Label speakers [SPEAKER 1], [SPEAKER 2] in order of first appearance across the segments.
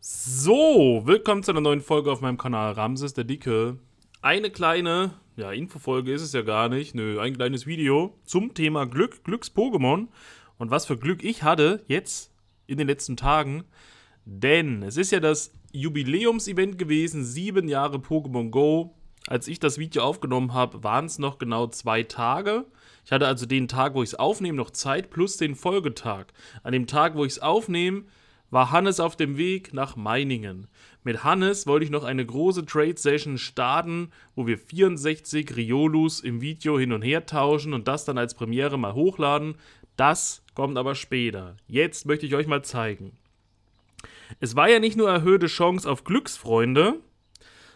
[SPEAKER 1] So, willkommen zu einer neuen Folge auf meinem Kanal Ramses der Dicke. Eine kleine, ja, Infofolge ist es ja gar nicht, nö, ein kleines Video zum Thema Glück, Glücks-Pokémon und was für Glück ich hatte jetzt in den letzten Tagen. Denn es ist ja das Jubiläumsevent gewesen, sieben Jahre Pokémon Go. Als ich das Video aufgenommen habe, waren es noch genau zwei Tage. Ich hatte also den Tag, wo ich es aufnehme, noch Zeit plus den Folgetag. An dem Tag, wo ich es aufnehme, war Hannes auf dem Weg nach Meiningen. Mit Hannes wollte ich noch eine große Trade Session starten, wo wir 64 Riolus im Video hin und her tauschen und das dann als Premiere mal hochladen. Das kommt aber später. Jetzt möchte ich euch mal zeigen. Es war ja nicht nur erhöhte Chance auf Glücksfreunde,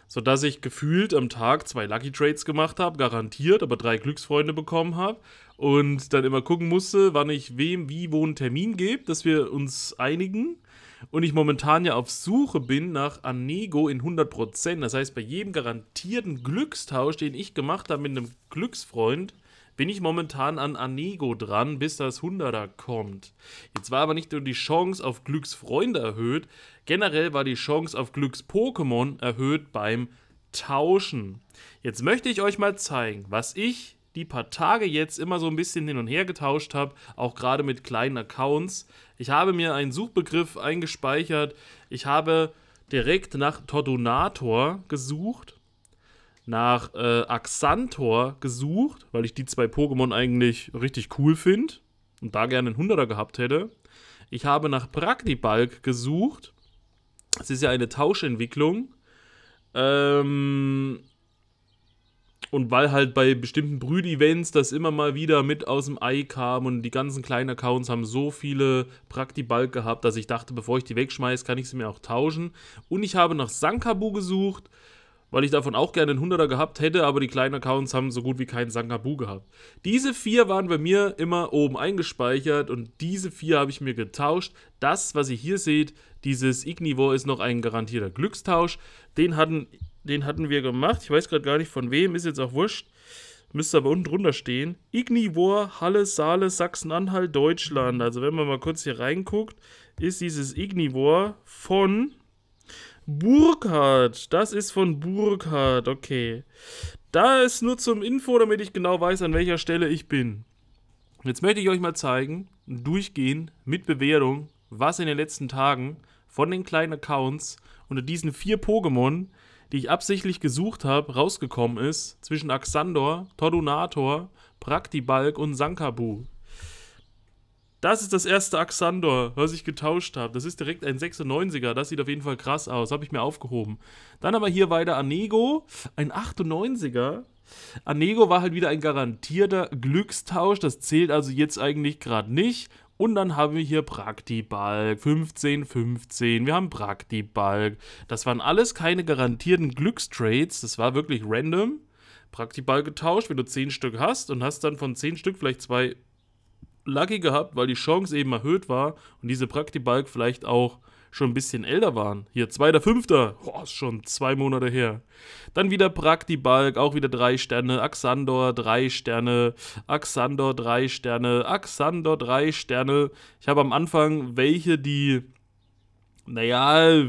[SPEAKER 1] sodass ich gefühlt am Tag zwei Lucky Trades gemacht habe, garantiert, aber drei Glücksfreunde bekommen habe, und dann immer gucken musste, wann ich wem wie wo einen Termin gebe, dass wir uns einigen. Und ich momentan ja auf Suche bin nach Anego in 100%. Das heißt, bei jedem garantierten Glückstausch, den ich gemacht habe mit einem Glücksfreund, bin ich momentan an Anego dran, bis das 100er kommt. Jetzt war aber nicht nur die Chance auf Glücksfreunde erhöht, generell war die Chance auf Glücks-Pokémon erhöht beim Tauschen. Jetzt möchte ich euch mal zeigen, was ich die paar Tage jetzt immer so ein bisschen hin und her getauscht habe, auch gerade mit kleinen Accounts. Ich habe mir einen Suchbegriff eingespeichert. Ich habe direkt nach Tordonator gesucht, nach äh, Axantor gesucht, weil ich die zwei Pokémon eigentlich richtig cool finde und da gerne einen 100er gehabt hätte. Ich habe nach Praktibalk gesucht. Es ist ja eine Tauschentwicklung. Ähm, und weil halt bei bestimmten Brüd-Events das immer mal wieder mit aus dem Ei kam und die ganzen kleinen Accounts haben so viele Praktibalk gehabt, dass ich dachte, bevor ich die wegschmeiße, kann ich sie mir auch tauschen. Und ich habe nach Sankabu gesucht, weil ich davon auch gerne einen 100er gehabt hätte, aber die kleinen Accounts haben so gut wie keinen Sankabu gehabt. Diese vier waren bei mir immer oben eingespeichert und diese vier habe ich mir getauscht. Das, was ihr hier seht, dieses Ignivor ist noch ein garantierter Glückstausch. Den hatten, den hatten wir gemacht. Ich weiß gerade gar nicht von wem, ist jetzt auch wurscht. Müsste aber unten drunter stehen. Ignivor, Halle, Saale, Sachsen-Anhalt, Deutschland. Also wenn man mal kurz hier reinguckt, ist dieses Ignivor von Burkhardt. Das ist von Burkhardt, okay. Da ist nur zum Info, damit ich genau weiß, an welcher Stelle ich bin. Jetzt möchte ich euch mal zeigen, durchgehen mit Bewertung, was in den letzten Tagen von den kleinen Accounts unter diesen vier Pokémon, die ich absichtlich gesucht habe, rausgekommen ist, zwischen Axandor, Tordunator, Praktibalk und Sankabu. Das ist das erste Axandor, was ich getauscht habe. Das ist direkt ein 96er. Das sieht auf jeden Fall krass aus. Habe ich mir aufgehoben. Dann aber hier weiter Anego, ein 98er. Anego war halt wieder ein garantierter Glückstausch. Das zählt also jetzt eigentlich gerade nicht. Und dann haben wir hier Praktibalk, 15, 15, wir haben Praktibalk. Das waren alles keine garantierten Glückstrades, das war wirklich random. Praktibalk getauscht, wenn du 10 Stück hast und hast dann von 10 Stück vielleicht zwei Lucky gehabt, weil die Chance eben erhöht war und diese Praktibalk vielleicht auch schon ein bisschen älter waren. Hier, 2.5., oh, ist schon zwei Monate her. Dann wieder Praktibalk, auch wieder drei Sterne. Axandor, drei Sterne. Axandor, drei Sterne. Axandor, drei Sterne. Ich habe am Anfang welche, die, naja,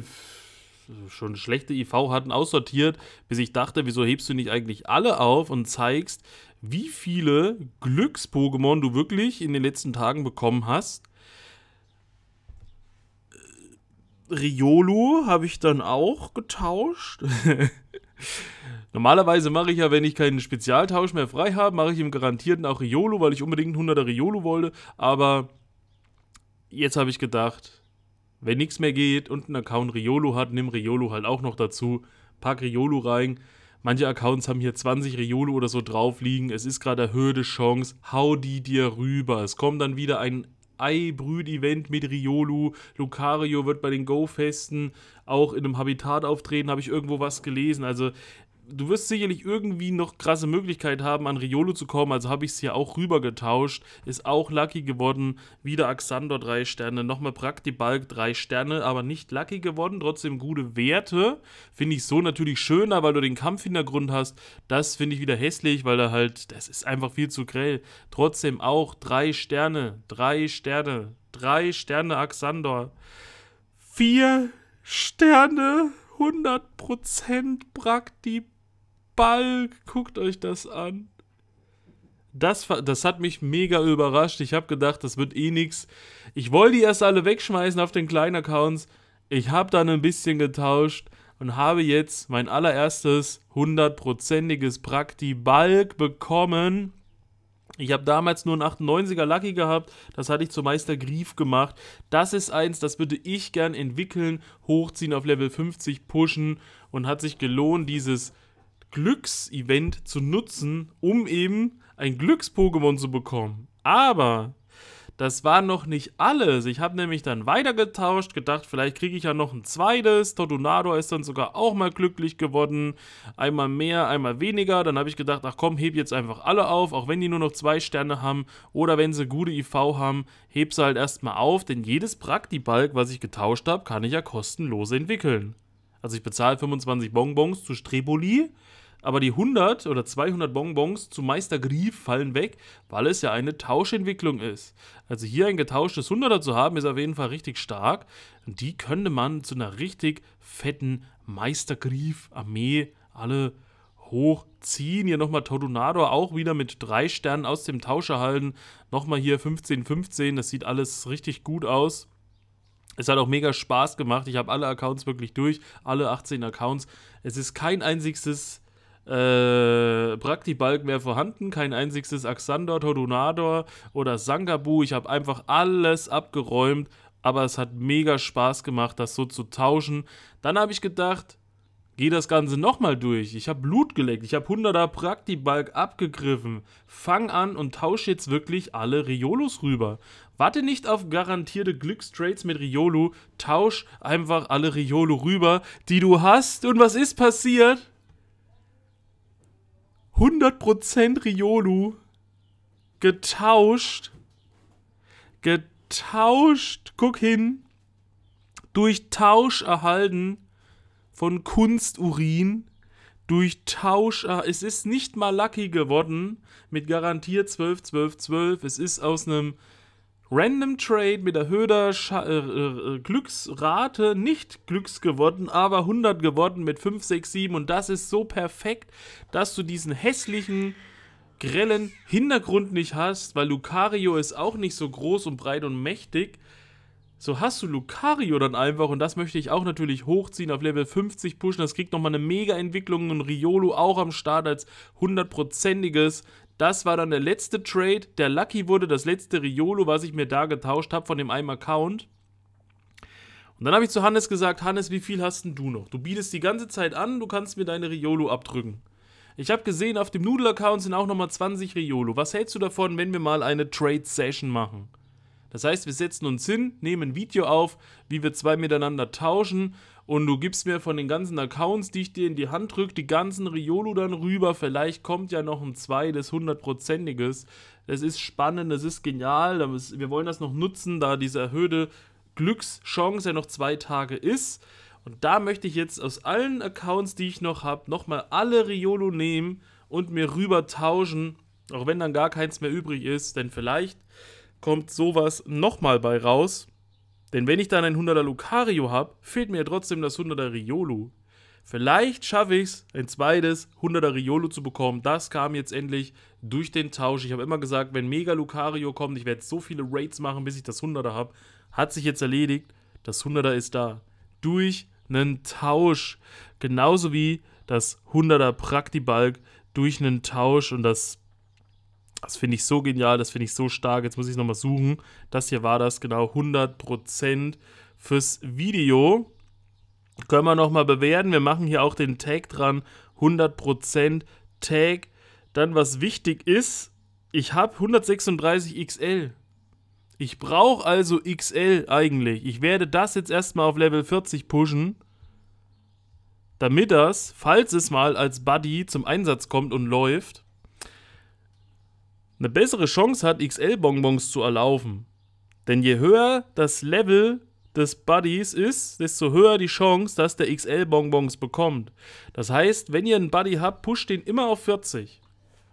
[SPEAKER 1] schon schlechte IV hatten, aussortiert, bis ich dachte, wieso hebst du nicht eigentlich alle auf und zeigst, wie viele Glücks-Pokémon du wirklich in den letzten Tagen bekommen hast Riolo habe ich dann auch getauscht. Normalerweise mache ich ja, wenn ich keinen Spezialtausch mehr frei habe, mache ich im Garantierten auch Riolo, weil ich unbedingt 100er Riolo wollte. Aber jetzt habe ich gedacht, wenn nichts mehr geht und ein Account Riolo hat, nimm Riolo halt auch noch dazu. Pack Riolo rein. Manche Accounts haben hier 20 Riolo oder so drauf liegen. Es ist gerade erhöhte Chance. Hau die dir rüber. Es kommt dann wieder ein Ei-Brüd-Event mit Riolu. Lucario wird bei den Go-Festen auch in einem Habitat auftreten, habe ich irgendwo was gelesen. Also du wirst sicherlich irgendwie noch krasse Möglichkeit haben, an Riolo zu kommen. Also habe ich es hier auch rübergetauscht. Ist auch Lucky geworden. Wieder Axandor drei Sterne. Nochmal Praktibalk drei Sterne, aber nicht Lucky geworden. Trotzdem gute Werte. Finde ich so natürlich schöner, weil du den Kampfhintergrund hast. Das finde ich wieder hässlich, weil er halt, das ist einfach viel zu grell. Trotzdem auch drei Sterne. Drei Sterne. Drei Sterne Axandor. Vier Sterne. 100% Praktibalk. Balk, guckt euch das an. Das, das hat mich mega überrascht. Ich habe gedacht, das wird eh nichts. Ich wollte die erst alle wegschmeißen auf den kleinen Accounts. Ich habe dann ein bisschen getauscht und habe jetzt mein allererstes hundertprozentiges Prakti-Balk bekommen. Ich habe damals nur einen 98er Lucky gehabt, das hatte ich zu Meister Grief gemacht. Das ist eins, das würde ich gern entwickeln, hochziehen auf Level 50, pushen und hat sich gelohnt, dieses Glücksevent zu nutzen, um eben ein Glücks-Pokémon zu bekommen. Aber das war noch nicht alles. Ich habe nämlich dann weitergetauscht, gedacht, vielleicht kriege ich ja noch ein zweites. Todonado ist dann sogar auch mal glücklich geworden. Einmal mehr, einmal weniger. Dann habe ich gedacht, ach komm, heb jetzt einfach alle auf, auch wenn die nur noch zwei Sterne haben oder wenn sie gute IV haben, heb sie halt erstmal auf, denn jedes Praktibalk, was ich getauscht habe, kann ich ja kostenlos entwickeln. Also ich bezahle 25 Bonbons zu Streboli aber die 100 oder 200 Bonbons zu Meister Grief fallen weg, weil es ja eine Tauschentwicklung ist. Also hier ein getauschtes 100er zu haben, ist auf jeden Fall richtig stark. Und die könnte man zu einer richtig fetten Meister Grief Armee alle hochziehen. Hier nochmal Tornado auch wieder mit drei Sternen aus dem Tauscher halten. Nochmal hier 15, 15. Das sieht alles richtig gut aus. Es hat auch mega Spaß gemacht. Ich habe alle Accounts wirklich durch, alle 18 Accounts. Es ist kein einziges äh, Praktibalk mehr vorhanden, kein einziges Axandor, Todunador oder Sangabu. Ich habe einfach alles abgeräumt, aber es hat mega Spaß gemacht, das so zu tauschen. Dann habe ich gedacht, gehe das Ganze nochmal durch. Ich habe Blut geleckt, ich habe 100er Praktibalk abgegriffen. Fang an und tausche jetzt wirklich alle Riolos rüber. Warte nicht auf garantierte Glückstrades mit Riolo, tausch einfach alle Riolo rüber, die du hast. Und was ist passiert? 100% Riolu getauscht. Getauscht. Guck hin. Durch Tausch erhalten von Kunsturin. Durch Tausch. Es ist nicht mal Lucky geworden. Mit garantiert 12, 12, 12. Es ist aus einem Random Trade mit erhöhter Scha äh, äh, äh, Glücksrate, nicht Glücks geworden, aber 100 geworden mit 5, 6, 7 und das ist so perfekt, dass du diesen hässlichen, grellen Hintergrund nicht hast, weil Lucario ist auch nicht so groß und breit und mächtig. So hast du Lucario dann einfach und das möchte ich auch natürlich hochziehen auf Level 50 pushen. Das kriegt nochmal eine Mega-Entwicklung und Riolu auch am Start als hundertprozentiges das war dann der letzte Trade. Der Lucky wurde das letzte Riolo, was ich mir da getauscht habe von dem einen Account. Und dann habe ich zu Hannes gesagt, Hannes, wie viel hast denn du noch? Du bietest die ganze Zeit an, du kannst mir deine Riolo abdrücken. Ich habe gesehen, auf dem Nudel-Account sind auch nochmal 20 Riolo. Was hältst du davon, wenn wir mal eine Trade-Session machen? Das heißt, wir setzen uns hin, nehmen ein Video auf, wie wir zwei miteinander tauschen und du gibst mir von den ganzen Accounts, die ich dir in die Hand drücke, die ganzen Riolo dann rüber. Vielleicht kommt ja noch ein zweites hundertprozentiges. Das ist spannend, das ist genial. Wir wollen das noch nutzen, da diese erhöhte Glückschance ja noch zwei Tage ist. Und da möchte ich jetzt aus allen Accounts, die ich noch habe, nochmal alle Riolo nehmen und mir rüber tauschen. Auch wenn dann gar keins mehr übrig ist, denn vielleicht kommt sowas nochmal bei raus. Denn wenn ich dann ein 100er Lucario habe, fehlt mir ja trotzdem das 100er Riolu. Vielleicht schaffe ich es, ein zweites 100er Riolu zu bekommen. Das kam jetzt endlich durch den Tausch. Ich habe immer gesagt, wenn Mega Lucario kommt, ich werde so viele Raids machen, bis ich das 100er habe. Hat sich jetzt erledigt. Das 100er ist da. Durch einen Tausch. Genauso wie das 100er Praktibalk durch einen Tausch und das das finde ich so genial, das finde ich so stark. Jetzt muss ich nochmal suchen. Das hier war das genau 100% fürs Video. Können wir nochmal bewerten. Wir machen hier auch den Tag dran. 100% Tag. Dann was wichtig ist, ich habe 136 XL. Ich brauche also XL eigentlich. Ich werde das jetzt erstmal auf Level 40 pushen, damit das, falls es mal als Buddy zum Einsatz kommt und läuft, eine bessere Chance hat, XL-Bonbons zu erlaufen. Denn je höher das Level des Buddies ist, desto höher die Chance, dass der XL-Bonbons bekommt. Das heißt, wenn ihr einen Buddy habt, pusht den immer auf 40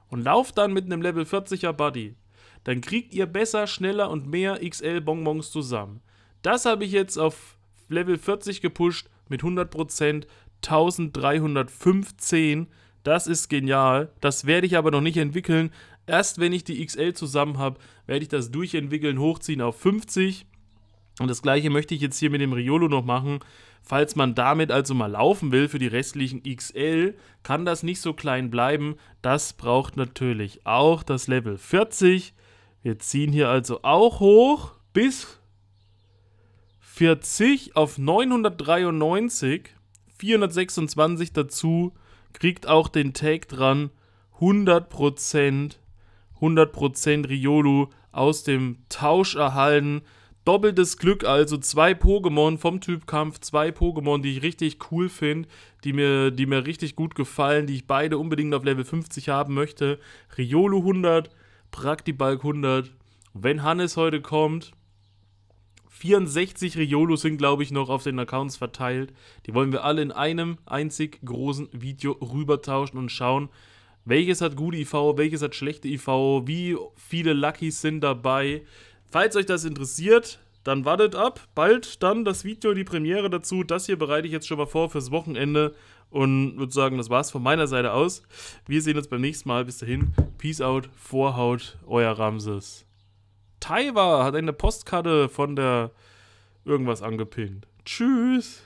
[SPEAKER 1] und lauft dann mit einem Level 40er Buddy. Dann kriegt ihr besser, schneller und mehr XL-Bonbons zusammen. Das habe ich jetzt auf Level 40 gepusht mit 100%, 1315 das ist genial. Das werde ich aber noch nicht entwickeln. Erst wenn ich die XL zusammen habe, werde ich das durchentwickeln, hochziehen auf 50. Und das gleiche möchte ich jetzt hier mit dem Riolo noch machen. Falls man damit also mal laufen will für die restlichen XL, kann das nicht so klein bleiben. Das braucht natürlich auch das Level 40. Wir ziehen hier also auch hoch bis 40 auf 993, 426 dazu kriegt auch den Take dran, 100%, 100% Riolu aus dem Tausch erhalten. Doppeltes Glück, also zwei Pokémon vom Typ Kampf, zwei Pokémon, die ich richtig cool finde, die mir, die mir richtig gut gefallen, die ich beide unbedingt auf Level 50 haben möchte. Riolu 100, Praktibalk 100. Wenn Hannes heute kommt, 64 Riolos sind, glaube ich, noch auf den Accounts verteilt. Die wollen wir alle in einem einzig großen Video rübertauschen und schauen, welches hat gute IV, welches hat schlechte IV, wie viele Luckys sind dabei. Falls euch das interessiert, dann wartet ab. Bald dann das Video, die Premiere dazu. Das hier bereite ich jetzt schon mal vor fürs Wochenende und würde sagen, das war's von meiner Seite aus. Wir sehen uns beim nächsten Mal. Bis dahin, Peace out, Vorhaut, euer Ramses. Taiwa hat eine Postkarte von der irgendwas angepinnt. Tschüss.